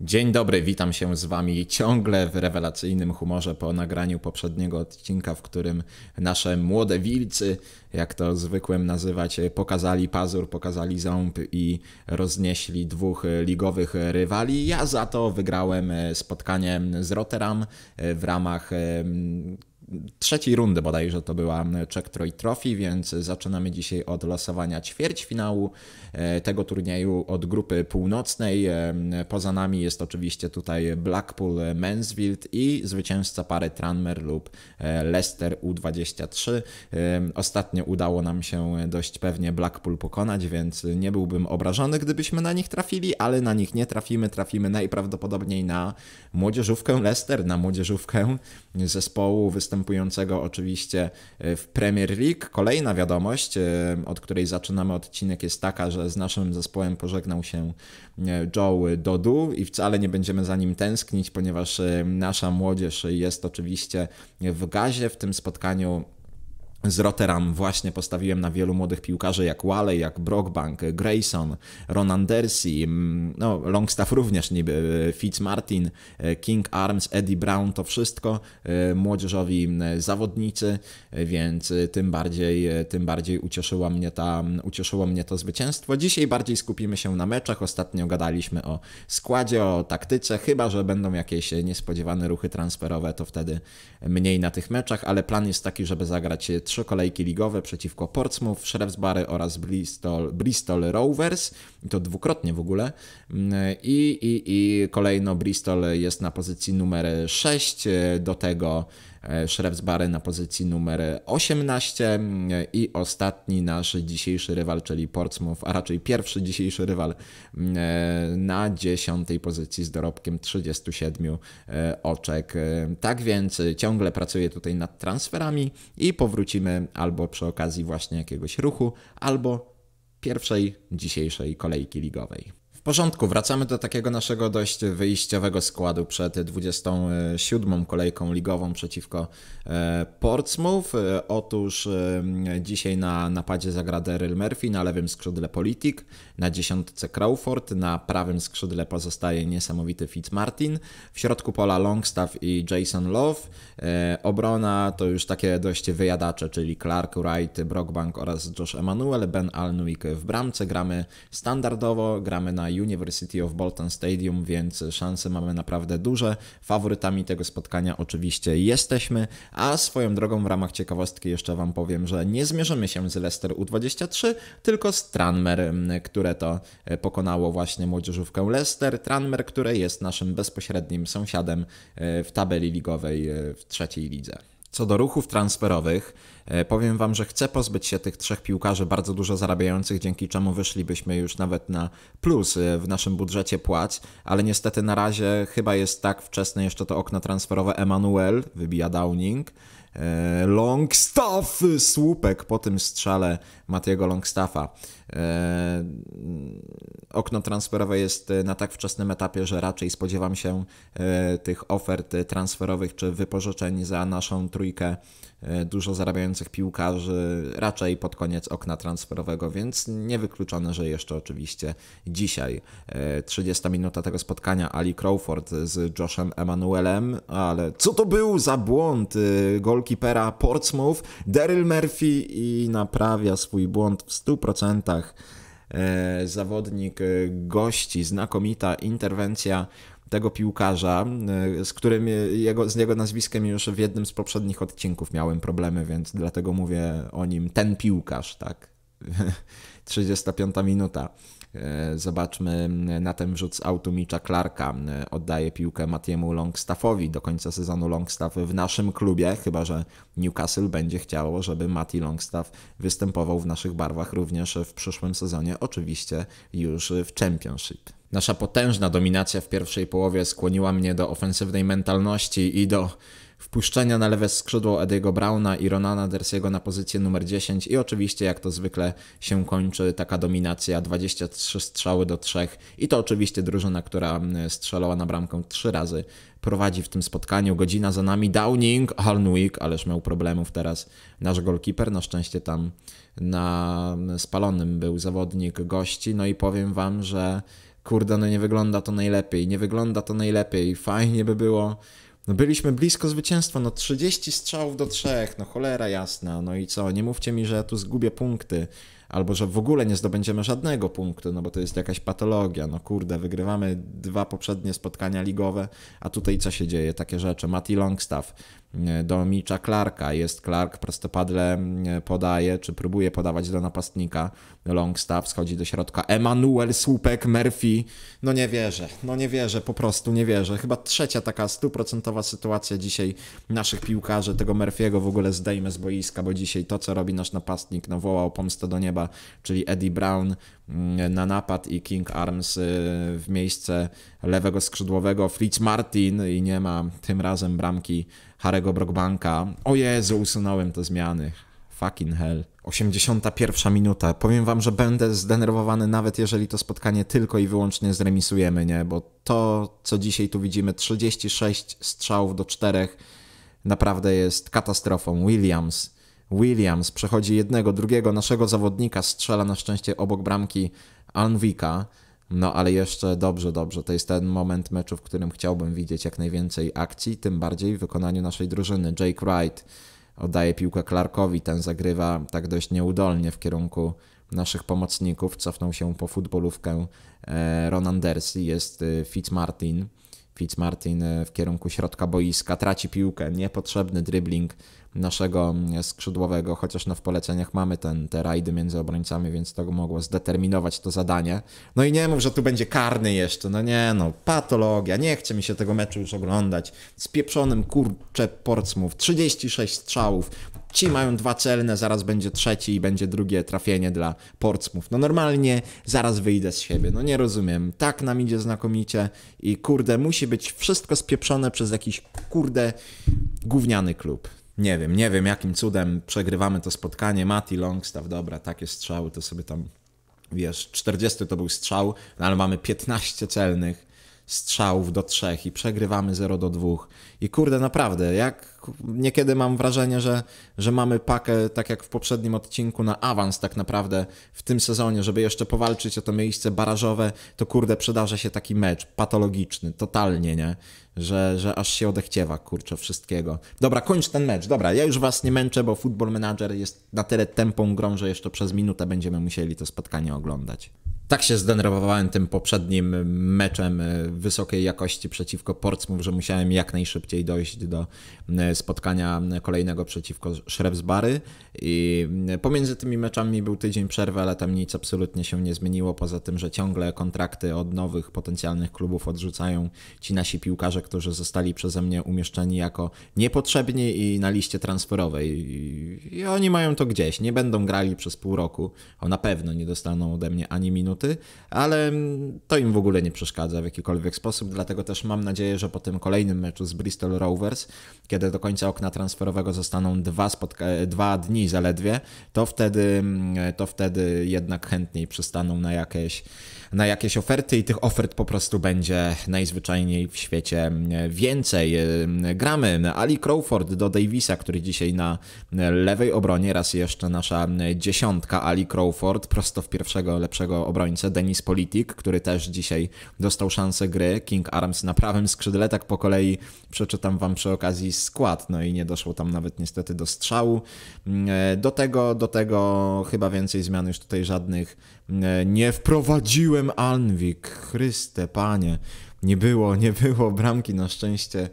Dzień dobry, witam się z Wami ciągle w rewelacyjnym humorze po nagraniu poprzedniego odcinka, w którym nasze młode wilcy, jak to zwykłem nazywać, pokazali pazur, pokazali ząb i roznieśli dwóch ligowych rywali. Ja za to wygrałem spotkanie z Rotterdam w ramach trzeciej rundy bodajże to była mm, Czech Troy Trophy, więc zaczynamy dzisiaj od losowania ćwierćfinału e, tego turnieju od grupy północnej. E, mm, poza nami jest oczywiście tutaj Blackpool e, Mansfield i zwycięzca pary Tranmer lub Leicester U23. Mm, ostatnio udało nam się dość pewnie Blackpool pokonać, więc nie byłbym obrażony, gdybyśmy na nich trafili, ale na nich nie trafimy. Trafimy najprawdopodobniej na młodzieżówkę Leicester, na młodzieżówkę zespołu występującego następującego oczywiście e, w Premier League. Kolejna wiadomość, e, od której zaczynamy odcinek, jest taka, że z naszym zespołem pożegnał się e, Joe Dodu i wcale nie będziemy za nim tęsknić, ponieważ nasza młodzież jest oczywiście w gazie w tym spotkaniu z Rotterdam właśnie postawiłem na wielu młodych piłkarzy jak Wale, jak Brockbank, Grayson, Ron Andersi, mm, no Longstaff również niby, e, Fitzmartin, e, King Arms, Eddie Brown, to wszystko e, młodzieżowi zawodnicy, więc tym bardziej, tym bardziej ucieszyło, mnie ta, ucieszyło mnie to zwycięstwo. Dzisiaj bardziej skupimy się na meczach, ostatnio gadaliśmy o składzie, o taktyce, chyba, że będą jakieś niespodziewane ruchy transferowe, to wtedy mniej na tych meczach, ale plan jest taki, żeby zagrać trzy kolejki ligowe przeciwko Portsmouth, Shrewsbury oraz Bristol, Bristol Rovers, i to dwukrotnie w ogóle. Mm, I, i, I kolejno Bristol jest na pozycji numer 6, do tego E, Schrebsbary na pozycji numer 18 mm, i ostatni nasz dzisiejszy rywal, czyli Portsmouth, a raczej pierwszy dzisiejszy rywal mm, e, na 10 pozycji z dorobkiem 37 e, oczek. Tak więc ciągle pracuję tutaj nad transferami i powrócimy albo przy okazji właśnie jakiegoś ruchu, albo pierwszej dzisiejszej kolejki ligowej porządku, wracamy do takiego naszego dość wyjściowego składu przed 27. kolejką ligową przeciwko e, Portsmouth. E, otóż e, dzisiaj na napadzie zagra Daryl Murphy, na lewym skrzydle Politik, na dziesiątce Crawford, na prawym skrzydle pozostaje niesamowity Fitzmartin, w środku pola Longstaff i Jason Love. Obrona to już takie dość wyjadacze, czyli Clark, Wright, Brockbank oraz Josh Emanuel, Ben Alnwick w bramce. Gramy standardowo, gramy na University of Bolton Stadium, więc szanse mamy naprawdę duże. Faworytami tego spotkania oczywiście jesteśmy, a swoją drogą w ramach ciekawostki jeszcze Wam powiem, że nie zmierzymy się z Leicester U23, tylko z Tranmer, które to e, pokonało właśnie młodzieżówkę Leicester. Tranmer, które jest naszym bezpośrednim sąsiadem e, w tabeli ligowej e, w trzeciej lidze. Co do ruchów transferowych, e, powiem Wam, że chcę pozbyć się tych trzech piłkarzy bardzo dużo zarabiających, dzięki czemu wyszlibyśmy już nawet na plus e, w naszym budżecie płac, ale niestety na razie chyba jest tak wczesne jeszcze to okno transferowe Emanuel, wybija Downing, e, Longstaff, słupek po tym strzale Matiego Longstaffa E, okno transferowe jest e, na tak wczesnym etapie, że raczej spodziewam się e, tych ofert transferowych czy wypożyczeń za naszą trójkę dużo zarabiających piłkarzy raczej pod koniec okna transferowego, więc niewykluczone, że jeszcze oczywiście dzisiaj 30 minuta tego spotkania Ali Crawford z Joshem Emanuelem, ale co to był za błąd golkipera Portsmouth? Daryl Murphy i naprawia swój błąd w 100% minutach e, zawodnik e, gości, znakomita interwencja tego piłkarza, e, z którym jego, z jego nazwiskiem już w jednym z poprzednich odcinków miałem problemy, więc dlatego mówię o nim ten piłkarz, tak. 35 minuta. E, zobaczmy mm, na ten rzut z autu Mitcha Clarka. Mm, oddaje piłkę Matiemu Longstaffowi do końca sezonu Longstaff w naszym klubie, chyba że Newcastle będzie chciało, żeby Mati Longstaff występował w naszych barwach również w przyszłym sezonie, oczywiście już w Championship. Nasza potężna dominacja w pierwszej połowie skłoniła mnie do ofensywnej mentalności i do wpuszczenia na lewe skrzydło Ediego Braun'a i Ronana Dersiego na pozycję numer 10 i oczywiście jak to zwykle się kończy taka dominacja 23 strzały do 3 i to oczywiście drużyna, która mm, strzelała na bramkę 3 razy prowadzi w tym spotkaniu. Godzina za nami, Downing, Halnwick, ależ miał problemów teraz nasz golkiper. Na szczęście tam na mm, spalonym był zawodnik gości. No i powiem wam, że kurde, no nie wygląda to najlepiej. Nie wygląda to najlepiej. Fajnie by było no byliśmy blisko zwycięstwa, no 30 strzałów do 3, no cholera jasna, no i co, nie mówcie mi, że ja tu zgubię punkty, albo że w ogóle nie zdobędziemy żadnego punktu, no bo to jest jakaś patologia, no kurde, wygrywamy dwa poprzednie spotkania ligowe, a tutaj co się dzieje, takie rzeczy, Matty Longstaff, E, do Mitcha Clarka. Jest Clark, prostopadle e, podaje, czy próbuje podawać do napastnika. Longstaff schodzi do środka. Emanuel, słupek, Murphy. No nie wierzę, no nie wierzę, po prostu nie wierzę. Chyba trzecia taka stuprocentowa sytuacja dzisiaj naszych piłkarzy. Tego Murphy'ego w ogóle zdejmę z boiska, bo dzisiaj to, co robi nasz napastnik, no wołał pomstę do nieba, czyli Eddie Brown mm, na napad i King Arms y, w miejsce lewego skrzydłowego. Fritz Martin i nie ma tym razem bramki Harego Brockbanka. O Jezu, usunąłem te zmiany. Fucking hell. 81 minuta. Powiem wam, że będę zdenerwowany nawet jeżeli to spotkanie tylko i wyłącznie zremisujemy, nie? Bo to, co dzisiaj tu widzimy, 36 strzałów do 4 naprawdę jest katastrofą. Williams. Williams przechodzi jednego, drugiego naszego zawodnika, strzela na szczęście obok bramki Anwika. No ale jeszcze dobrze, dobrze. To jest ten moment meczu, w którym chciałbym widzieć jak najwięcej akcji, tym bardziej w wykonaniu naszej drużyny. Jake Wright oddaje piłkę Clarkowi, ten zagrywa tak dość nieudolnie w kierunku naszych pomocników. Cofnął się po futbolówkę e, Ron Andersi, jest e, Fitzmartin. Fitzmartin e, w kierunku środka boiska, traci piłkę, niepotrzebny dribbling naszego mm, skrzydłowego, chociaż no w poleceniach mamy ten, te rajdy między obrońcami, więc to mogło zdeterminować to zadanie. No i nie mów, że tu będzie karny jeszcze, no nie no, patologia, nie chce mi się tego meczu już oglądać. Z pieprzonym kurcze Portsmouth, 36 strzałów, ci mają dwa celne, zaraz będzie trzeci i będzie drugie trafienie dla Portsmouth. No normalnie zaraz wyjdę z siebie, no nie rozumiem, tak nam idzie znakomicie i kurde, musi być wszystko spieprzone przez jakiś kurde gówniany klub nie wiem, nie wiem jakim cudem przegrywamy to spotkanie. Mati Longstaff, dobra, takie strzały to sobie tam, wiesz, 40 to był strzał, no ale mamy 15 celnych, strzałów do trzech i przegrywamy 0 do 2. I kurde, naprawdę, jak niekiedy mam wrażenie, że, że mamy pakę, tak jak w poprzednim odcinku, na awans tak naprawdę w tym sezonie, żeby jeszcze powalczyć o to miejsce barażowe, to kurde, przydarza się taki mecz patologiczny, totalnie, nie? Że, że aż się odechciewa, kurczę, wszystkiego. Dobra, kończ ten mecz, dobra, ja już was nie męczę, bo Football Manager jest na tyle tempą grą, że jeszcze przez minutę będziemy musieli to spotkanie oglądać tak się zdenerwowałem tym poprzednim meczem wysokiej jakości przeciwko Portsmouth, że musiałem jak najszybciej dojść do e, spotkania kolejnego przeciwko Shrewsbury. I e, pomiędzy tymi meczami był tydzień przerwy, ale tam nic absolutnie się nie zmieniło, poza tym, że ciągle kontrakty od nowych potencjalnych klubów odrzucają ci nasi piłkarze, którzy zostali przeze mnie umieszczeni jako niepotrzebni i na liście transferowej. I oni mają to gdzieś, nie będą grali przez pół roku, a na pewno nie dostaną ode mnie ani minut minuty, ale mm, to im w ogóle nie przeszkadza w jakikolwiek sposób, dlatego też mam nadzieję, że po tym kolejnym meczu z Bristol Rovers, kiedy do końca okna transferowego zostaną dwa, spotka- dwa dni zaledwie, to wtedy, mm, to wtedy jednak chętniej przystaną na jakieś, na jakieś oferty i tych ofert po prostu będzie najzwyczajniej w świecie mm, więcej. Gramy Ali Crawford do Davisa, który dzisiaj na lewej obronie, raz jeszcze nasza dziesiątka Ali Crawford, prosto w pierwszego lepszego obrońcę obrońcę, Denis Politik, który też dzisiaj dostał szansę gry. King Arms na prawym skrzydle, tak po kolei przeczytam wam przy okazji skład, no i nie doszło tam nawet niestety do strzału. Mm, do tego, do tego chyba więcej zmian już tutaj żadnych mm, nie wprowadziłem. Alnwik, Chryste, panie, nie było, nie było bramki na szczęście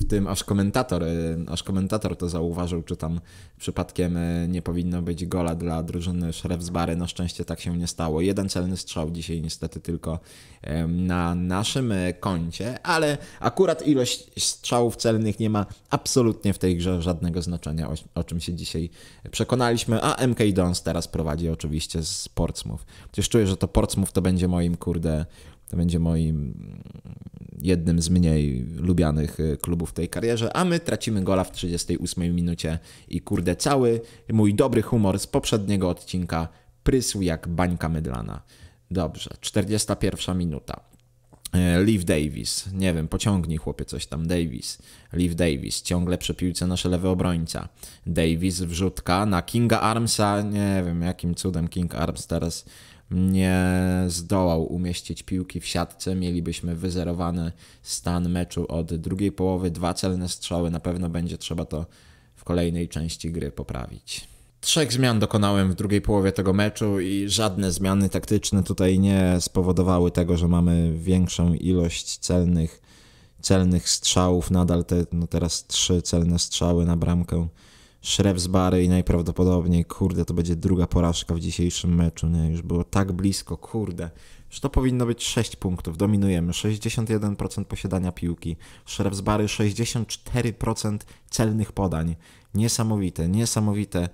w tym aż komentator, y, aż komentator to zauważył, czy tam przypadkiem y, nie powinno być gola dla drużyny Shrewsbury. Na szczęście tak się nie stało. Jeden celny strzał dzisiaj niestety tylko na naszym e, koncie, ale akurat ilość strzałów celnych nie ma absolutnie w tej grze żadnego znaczenia, o, czym się dzisiaj przekonaliśmy, a MK Dons teraz prowadzi oczywiście z Portsmouth. Przecież czuję, że to Portsmouth to będzie moim, kurde, to będzie moim jednym z mniej lubianych y, klubów w tej karierze, a my tracimy gola w 38 minucie i kurde, cały mój dobry humor z poprzedniego odcinka prysł jak bańka mydlana. Dobrze, 41 minuta. E, Liv Davis, nie wiem, pociągnij chłopie coś tam, Davis. Liv Davis, ciągle przy piłce nasze lewy obrońca. Davis, wrzutka na Kinga Armsa, nie wiem jakim cudem King Arms teraz nie zdołał umieścić piłki w siatce. Mielibyśmy wyzerowany stan meczu od drugiej połowy, dwa celne strzały. Na pewno będzie trzeba to w kolejnej części gry poprawić. Trzech zmian dokonałem w drugiej połowie tego meczu i żadne zmiany taktyczne tutaj nie spowodowały tego, że mamy większą ilość celnych, celnych strzałów. Nadal te, no teraz trzy celne strzały na bramkę Shrewsbury i najprawdopodobniej, kurde, to będzie druga porażka w dzisiejszym meczu, nie? Już było tak blisko, kurde. Że to powinno być 6 punktów, dominujemy. 61% posiadania piłki, Shrewsbury 64% celnych podań. Niesamowite, niesamowite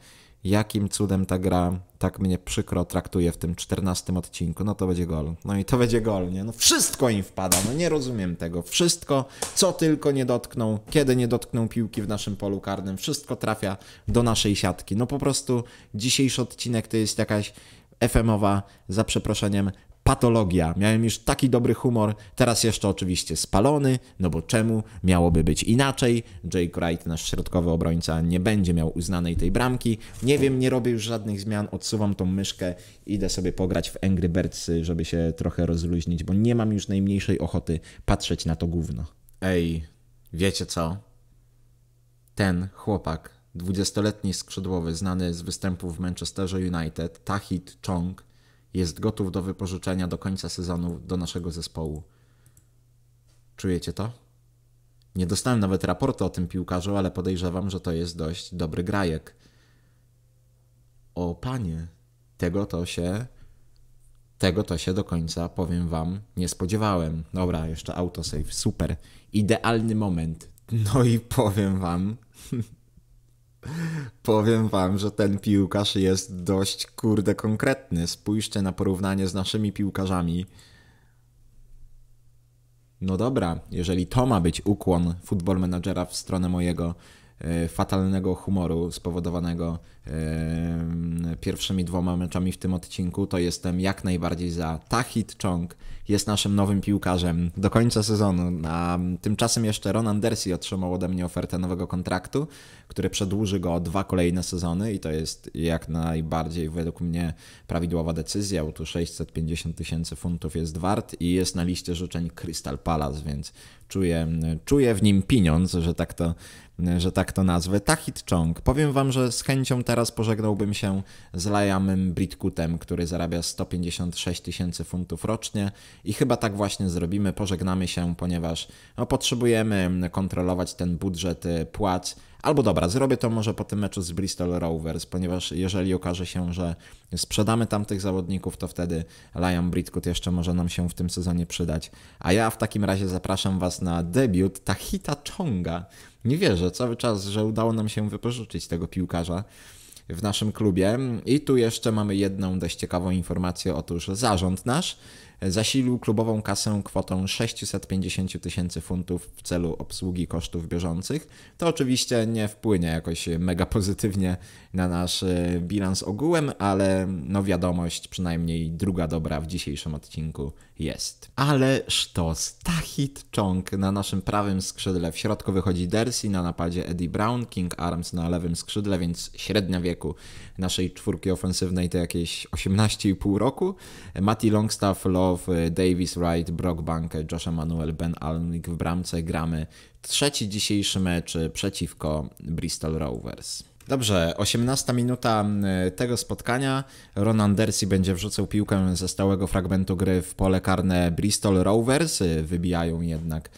jakim cudem ta gra tak mnie przykro traktuje w tym czternastym odcinku, no to będzie gol. No i to będzie gol, nie? No wszystko im wpada, no nie rozumiem tego. Wszystko, co tylko nie dotkną, kiedy nie dotkną piłki w naszym polu karnym, wszystko trafia do naszej siatki. No po prostu dzisiejszy odcinek to jest jakaś FM-owa, za przeproszeniem, patologia. Miałem już taki dobry humor, teraz jeszcze oczywiście spalony, no bo czemu miałoby być inaczej? Jake Wright, nasz środkowy obrońca, nie będzie miał uznanej tej bramki. Nie wiem, nie robię już żadnych zmian, odsuwam tą myszkę, idę sobie pograć w Angry Birds, żeby się trochę rozluźnić, bo nie mam już najmniejszej ochoty patrzeć na to gówno. Ej, wiecie co? Ten chłopak, dwudziestoletni skrzydłowy, znany z występów w Manchesterze United, Tahit Chong, jest gotów do wypożyczenia do końca sezonu do naszego zespołu. Czujecie to? Nie dostałem nawet raportu o tym piłkarzu, ale podejrzewam, że to jest dość dobry grajek. O panie, tego to się. Tego to się do końca, powiem wam, nie spodziewałem. Dobra, jeszcze autosave, super. Idealny moment. No i powiem wam, Powiem wam, że ten piłkarz jest dość kurde konkretny. Spójrzcie na porównanie z naszymi piłkarzami. No dobra, jeżeli to ma być ukłon futbol menadżera w stronę mojego E, fatalnego humoru spowodowanego e, pierwszymi dwoma meczami w tym odcinku, to jestem jak najbardziej za. Tahit Chong jest naszym nowym piłkarzem do końca sezonu, a tymczasem jeszcze Ron Andersi otrzymał ode mnie ofertę nowego kontraktu, który przedłuży go o dwa kolejne sezony i to jest jak najbardziej według mnie prawidłowa decyzja, bo tu 650 tysięcy funtów jest wart i jest na liście życzeń Crystal Palace, więc czuję, czuję w nim pieniądz, że tak to że tak to nazwę. Tahit Chong. Powiem wam, że z chęcią teraz pożegnałbym się z Liamem Britkutem, który zarabia 156 tysięcy funtów rocznie i chyba tak właśnie zrobimy. Pożegnamy się, ponieważ no, potrzebujemy kontrolować ten budżet y, płac Albo dobra, zrobię to może po tym meczu z Bristol Rovers, ponieważ jeżeli okaże się, że sprzedamy tamtych zawodników, to wtedy Lion Britcourt jeszcze może nam się w tym sezonie przydać. A ja w takim razie zapraszam Was na debiut Tahita Chonga. Nie wierzę cały czas, że udało nam się wypożyczyć tego piłkarza w naszym klubie. I tu jeszcze mamy jedną dość ciekawą informację. Otóż zarząd nasz Zasilił klubową kasę kwotą 650 tysięcy funtów w celu obsługi kosztów bieżących. To oczywiście nie wpłynie jakoś mega pozytywnie na nasz e, bilans ogółem, ale no wiadomość, przynajmniej druga dobra w dzisiejszym odcinku jest. Ale sztos, Tahit Chong na naszym prawym skrzydle, w środku wychodzi Dersi na napadzie Eddie Brown, King Arms na lewym skrzydle, więc średnia wieku naszej czwórki ofensywnej to jakieś 18,5 roku. Mati Longstaff, Lo E, Davis Wright, Brock Banke, Josh Emanuel, Ben Alnwick w bramce. Gramy trzeci dzisiejszy mecz e, przeciwko Bristol Rovers. Dobrze, 18 minuta e, tego spotkania. Ronan Dersi będzie wrzucał piłkę ze stałego fragmentu gry w pole karne Bristol Rovers. Wybijają jednak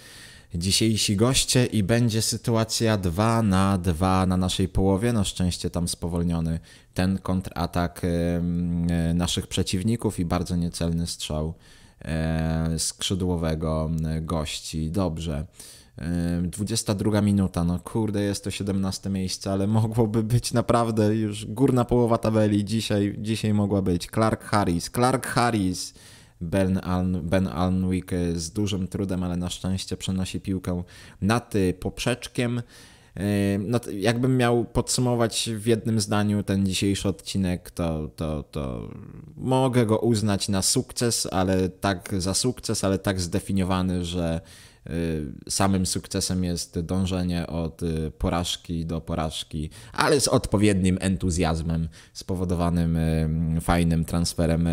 dzisiejsi goście i będzie sytuacja 2 na 2 na naszej połowie. Na szczęście tam spowolniony ten kontratak e, naszych przeciwników i bardzo niecelny strzał e, skrzydłowego e, gości. Dobrze. 22 minuta, no kurde, jest to 17 miejsce, ale mogłoby być naprawdę już górna połowa tabeli. Dzisiaj, dzisiaj mogła być Clark Harris. Clark Harris Ben, Aln, ben Alnwick z dużym trudem, ale na szczęście przenosi piłkę nad y, poprzeczkiem. Y, no, jakbym miał podsumować w jednym zdaniu ten dzisiejszy odcinek, to, to, to mogę go uznać na sukces, ale tak za sukces, ale tak zdefiniowany, że Y, samym sukcesem jest dążenie od y, porażki do porażki, ale z odpowiednim entuzjazmem spowodowanym y, fajnym transferem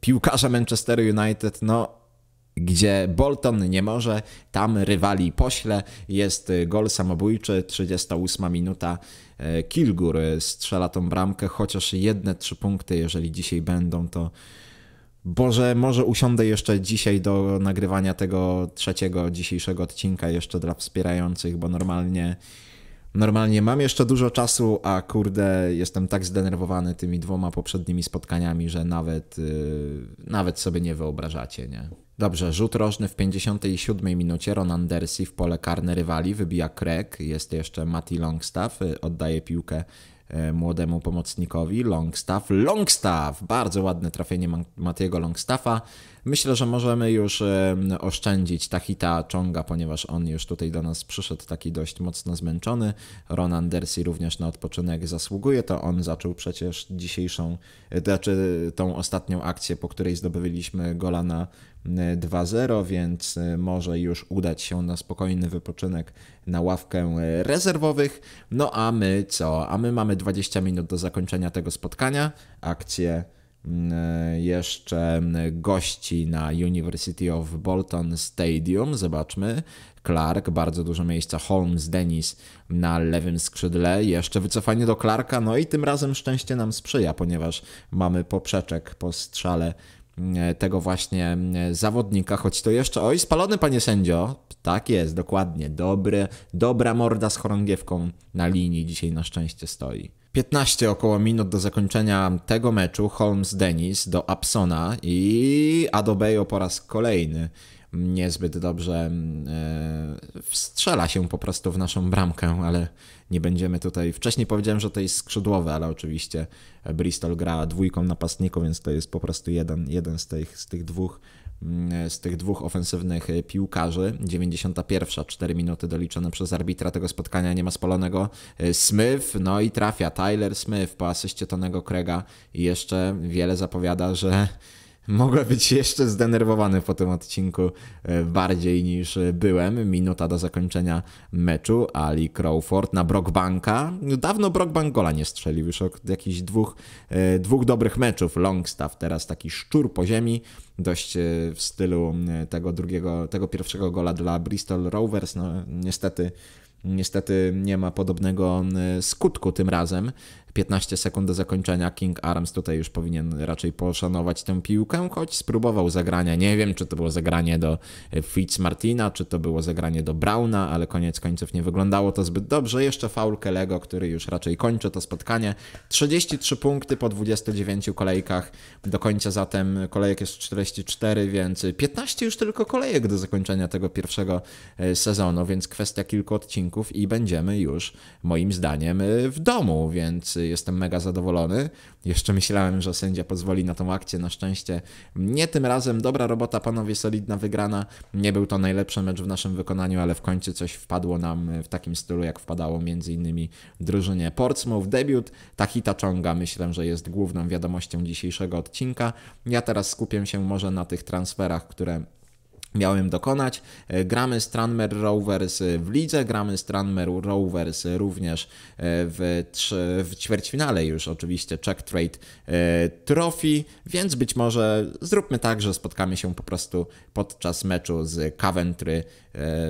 piłkarza Manchester United. No, gdzie Bolton nie może, tam rywali pośle. Jest gol samobójczy, 38 minuta. Kilgur strzela tą bramkę, chociaż jedne trzy punkty, jeżeli dzisiaj będą, to Boże, może usiądę jeszcze dzisiaj do nagrywania tego trzeciego dzisiejszego odcinka jeszcze dla wspierających, bo normalnie normalnie mam jeszcze dużo czasu, a kurde, jestem tak zdenerwowany tymi dwoma poprzednimi spotkaniami, że nawet, yy, nawet sobie nie wyobrażacie, nie? Dobrze, rzut rożny w 57 minucie Ronan Dersi w pole karne rywali wybija Craig, jest jeszcze Matty Longstaff, y, oddaje piłkę E, młodemu pomocnikowi Longstaff. Longstaff! Bardzo ładne trafienie Matiego Longstaffa. Myślę, że możemy już oszczędzić Tahita Chonga, ponieważ on już tutaj do nas przyszedł taki dość mocno zmęczony. Ron Andersi również na odpoczynek zasługuje, to on zaczął przecież dzisiejszą, e, znaczy e, tą ostatnią akcję, po której zdobyliśmy gola na 2-0, e, więc może już udać się na spokojny wypoczynek na ławkę rezerwowych. No a my co? A my mamy 20 minut do zakończenia tego spotkania. Akcje Y, jeszcze gości na University of Bolton Stadium. Zobaczmy. Clark, bardzo dużo miejsca. Holmes, Dennis na lewym skrzydle. Jeszcze wycofanie do Clarka. No i tym razem szczęście nam sprzyja, ponieważ mamy poprzeczek po strzale y, tego właśnie y, zawodnika, choć to jeszcze, oj, spalony panie sędzio, tak jest, dokładnie, dobry, dobra morda z chorągiewką na linii dzisiaj na szczęście stoi. 15 około minut do zakończenia tego meczu Holmes Denis do Absona i Adobejo po raz kolejny niezbyt dobrze mm, e, wstrzela się po prostu w naszą bramkę, ale nie będziemy tutaj. Wcześniej powiedziałem, że to jest skrzydłowe, ale oczywiście Bristol gra dwójką napastników, więc to jest po prostu jeden, jeden z, tych, z tych dwóch Mm, z tych dwóch ofensywnych e, piłkarzy. 91, 4 minuty doliczone przez arbitra tego spotkania, nie ma spalonego. E, Smith, no i trafia Tyler Smith po asyście Tonego Krega i jeszcze wiele zapowiada, że mogę być jeszcze zdenerwowany po tym odcinku e, bardziej niż byłem. Minuta do zakończenia meczu. Ali Crawford na Brockbanka. No, dawno Brockbank gola nie strzelił, już od jakichś dwóch, e, dwóch dobrych meczów. Longstaff teraz taki szczur po ziemi dość e, w stylu tego drugiego, tego pierwszego gola dla Bristol Rovers. No niestety, niestety nie ma podobnego skutku tym razem. 15 sekund do zakończenia. King Arms tutaj już powinien raczej poszanować tę piłkę, choć spróbował zagrania. Nie wiem, czy to było zagranie do e, Fitzmartina, czy to było zagranie do Brauna, ale koniec końców nie wyglądało to zbyt dobrze. Jeszcze faul Kelego, który już raczej kończy to spotkanie. 33 punkty po 29 kolejkach. Do końca zatem kolejek jest 44, więc 15 już tylko kolejek do zakończenia tego pierwszego e, sezonu, więc kwestia kilku odcinków i będziemy już moim zdaniem e, w domu, więc jestem mega zadowolony. Jeszcze myślałem, że sędzia pozwoli na tą akcję, na szczęście nie tym razem. Dobra robota, panowie, solidna wygrana. Nie był to najlepszy mecz w naszym wykonaniu, ale w końcu coś wpadło nam w takim stylu, jak wpadało między innymi drużynie Portsmouth. Debiut Tahita Chonga myślę, że jest główną wiadomością dzisiejszego odcinka. Ja teraz skupię się może na tych transferach, które miałem dokonać. E, gramy z Rovers w lidze, gramy z Rovers również e, w, w ćwierćfinale już oczywiście check Trade e, Trophy, więc być może zróbmy tak, że spotkamy się po prostu podczas meczu z Coventry,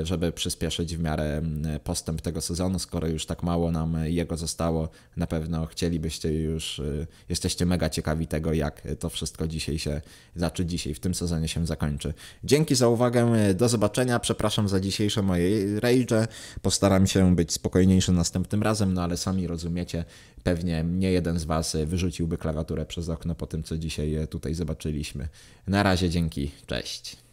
żeby przyspieszyć w miarę postęp tego sezonu, skoro już tak mało nam jego zostało. Na pewno chcielibyście już, jesteście mega ciekawi tego, jak to wszystko dzisiaj się zaczy, dzisiaj w tym sezonie się zakończy. Dzięki za uwagę. Do zobaczenia. Przepraszam za dzisiejsze moje rage. Postaram się być spokojniejszy następnym razem, no ale sami rozumiecie, pewnie nie jeden z Was wyrzuciłby klawiaturę przez okno po tym, co dzisiaj tutaj zobaczyliśmy. Na razie, dzięki, cześć.